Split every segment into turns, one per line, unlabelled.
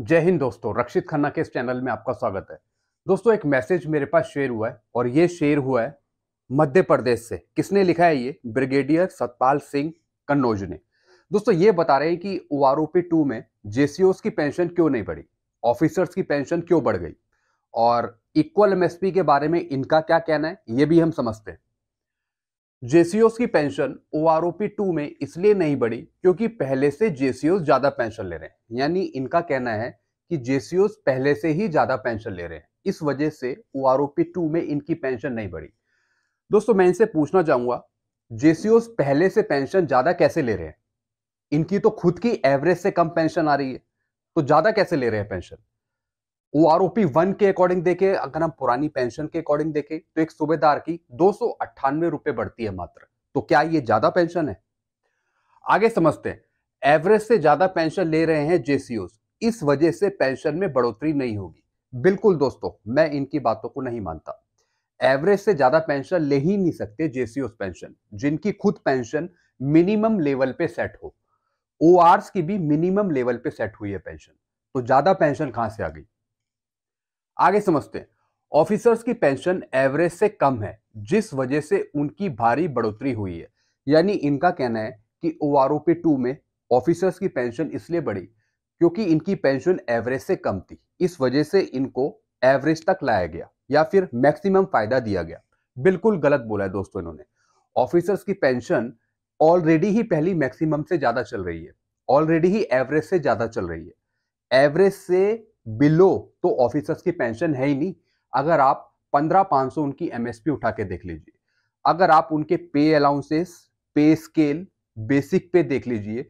जय हिंद दोस्तों रक्षित खन्ना के इस चैनल में आपका स्वागत है दोस्तों एक मैसेज मेरे पास शेयर हुआ है और ये शेयर हुआ है मध्य प्रदेश से किसने लिखा है ये ब्रिगेडियर सतपाल सिंह कन्नौज ने दोस्तों ये बता रहे हैं कि ओ आर टू में जेसीओस की पेंशन क्यों नहीं बढ़ी ऑफिसर्स की पेंशन क्यों बढ़ गई और इक्वल एमएसपी के बारे में इनका क्या कहना है ये भी हम समझते हैं जेसीओस की pension O R O P two में इसलिए नहीं बढ़ी क्योंकि पहले से जेसीओस ज़्यादा पेंशन ले रहे हैं यानी इनका कहना है कि जेसीओस पहले से ही ज़्यादा पेंशन ले रहे हैं इस वजह से O R O P two में इनकी पेंशन नहीं बढ़ी दोस्तों मैं इनसे पूछना चाहूंगा जेसीओस पहले से पेंशन ज़्यादा कैसे ले रहे हैं इनकी तो खुद की एवरेज से कम पेंशन आ रही है तो ज़्यादा कैसे ले रहे हैं पेंशन ओ आर वन के अकॉर्डिंग देखें अगर हम पुरानी पेंशन के अकॉर्डिंग देखें तो एक सूबेदार की दो सौ अट्ठानवे रुपए बढ़ती है मात्र तो क्या ये ज्यादा पेंशन है आगे समझते हैं एवरेज से ज्यादा पेंशन ले रहे हैं जेसीओ इस वजह से पेंशन में बढ़ोतरी नहीं होगी बिल्कुल दोस्तों मैं इनकी बातों को नहीं मानता एवरेज से ज्यादा पेंशन ले ही नहीं सकते जेसीओ पेंशन जिनकी खुद पेंशन मिनिमम लेवल पे सेट हो ओ की भी मिनिमम लेवल पे सेट हुई है पेंशन तो ज्यादा पेंशन कहां से आ गई आगे समझते हैं ऑफिसर्स की पेंशन एवरेज से कम है जिस वजह से उनकी भारी बढ़ोतरी हुई है यानी इनका कहना है कि ओ आर में ऑफिसर्स की पेंशन इसलिए बढ़ी क्योंकि इनकी पेंशन एवरेज से कम थी इस वजह से इनको एवरेज तक लाया गया या फिर मैक्सिमम फायदा दिया गया बिल्कुल गलत बोला है दोस्तों इन्होंने ऑफिसर्स की पेंशन ऑलरेडी ही पहली मैक्सिमम से ज्यादा चल रही है ऑलरेडी ही एवरेज से ज्यादा चल रही है एवरेज से बिलो तो ऑफिसर्स की पेंशन है ही नहीं अगर आप पंद्रह पांच सौ उनकी एमएसपी उठा के देख लीजिए अगर आप उनके पे अलाउंसेस पे स्केल बेसिक पे देख लीजिए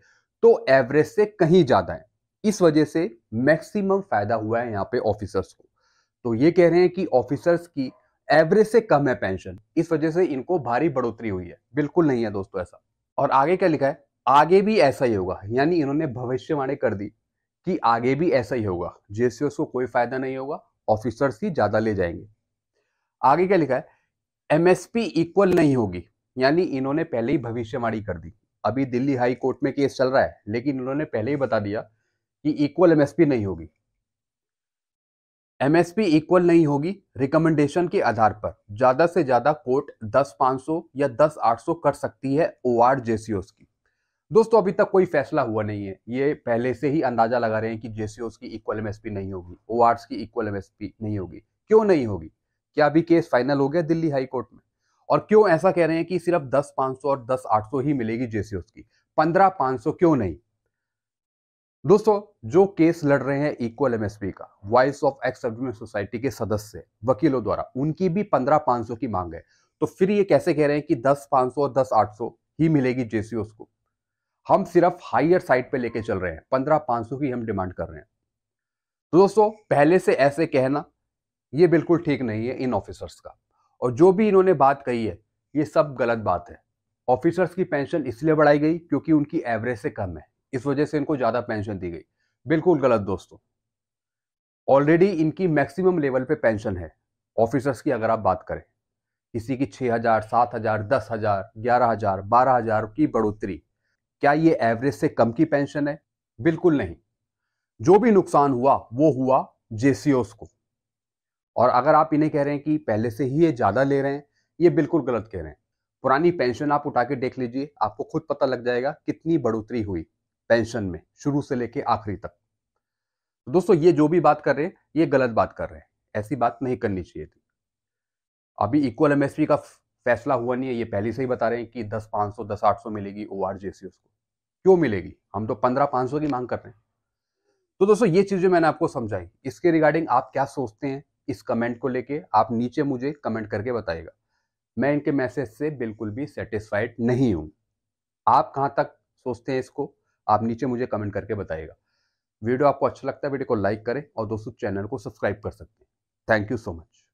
तो एवरेज से कहीं ज़्यादा है इस वजह से मैक्सिमम फायदा हुआ है यहाँ पे ऑफिसर्स को तो ये कह रहे हैं कि ऑफिसर्स की एवरेज से कम है पेंशन इस वजह से इनको भारी बढ़ोतरी हुई है बिल्कुल नहीं है दोस्तों ऐसा और आगे क्या लिखा है आगे भी ऐसा ही होगा यानी इन्होंने भविष्यवाणी कर दी कि आगे भी ऐसा ही होगा जेसीओस को कोई फायदा नहीं होगा ऑफिसर्स ही ज्यादा ले जाएंगे आगे क्या लिखा है एमएसपी इक्वल नहीं होगी यानी इन्होंने पहले ही भविष्यवाणी कर दी अभी दिल्ली हाई कोर्ट में केस चल रहा है लेकिन इन्होंने पहले ही बता दिया कि इक्वल एमएसपी नहीं होगी एमएसपी इक्वल नहीं होगी रिकमेंडेशन के आधार पर ज्यादा से ज्यादा कोर्ट दस पांच सौ या दस आठ सौ कर सकती है ओ आर जेसीओस की दोस्तों अभी तक कोई फैसला हुआ नहीं है ये पहले से ही अंदाजा लगा रहे हैं कि जेसीओस की इक्वल एमएसपी नहीं होगी ओ की इक्वल एमएसपी नहीं होगी क्यों नहीं होगी क्या अभी केस फाइनल हो गया दिल्ली हाई कोर्ट में और क्यों ऐसा कह रहे हैं कि सिर्फ दस पांच सौ और दस आठ सौ ही मिलेगी जेसीओस की पंद्रह पांच सौ क्यों नहीं दोस्तों जो केस लड़ रहे हैं इक्वल एमएसपी का वॉइस ऑफ एक्स सोसाइटी के सदस्य वकीलों द्वारा उनकी भी पंद्रह पांच सौ की मांग है तो फिर ये कैसे कह रहे हैं कि दस पांच सौ और दस आठ सौ ही मिलेगी जेसीओस को हम सिर्फ हाइयर साइड पे लेके चल रहे हैं पंद्रह पांच सौ की हम डिमांड कर रहे हैं तो दोस्तों पहले से ऐसे कहना ये बिल्कुल ठीक नहीं है इन ऑफिसर्स का और जो भी इन्होंने बात कही है ये सब गलत बात है ऑफिसर्स की पेंशन इसलिए बढ़ाई गई क्योंकि उनकी एवरेज से कम है इस वजह से इनको ज़्यादा पेंशन दी गई बिल्कुल गलत दोस्तों ऑलरेडी इनकी मैक्सिमम लेवल पे पेंशन है ऑफिसर्स की अगर आप बात करें किसी की छह हज़ार सात हज़ार दस हज़ार ग्यारह हज़ार बारह हज़ार की बढ़ोतरी क्या ये एवरेज से कम की पेंशन है बिल्कुल नहीं जो भी नुकसान हुआ वो हुआ जेसीओस को और अगर आप इन्हें कह रहे हैं कि पहले से ही ये ज़्यादा ले रहे हैं ये बिल्कुल गलत कह रहे हैं पुरानी पेंशन आप उठा के देख लीजिए आपको खुद पता लग जाएगा कितनी बढ़ोतरी हुई पेंशन में शुरू से लेके आखिरी तक तो दोस्तों ये जो भी बात कर रहे हैं ये गलत बात कर रहे हैं ऐसी बात नहीं करनी चाहिए थी अभी इक्वल एमएसपी का फैसला हुआ नहीं है ये पहले से ही बता रहे हैं कि दस पाँच सौ दस आठ सौ मिलेगी ओ आर जे सी उसको क्यों मिलेगी हम तो पंद्रह पाँच सौ की मांग कर रहे हैं तो दोस्तों ये चीज़ें मैंने आपको समझाई इसके रिगार्डिंग आप क्या सोचते हैं इस कमेंट को लेके आप नीचे मुझे कमेंट करके बताइएगा मैं इनके मैसेज से बिल्कुल भी सेटिस्फाइड नहीं हूँ आप कहाँ तक सोचते हैं इसको आप नीचे मुझे कमेंट करके बताइएगा वीडियो आपको अच्छा लगता है वीडियो को लाइक करें और दोस्तों चैनल को सब्सक्राइब कर सकते हैं थैंक यू सो मच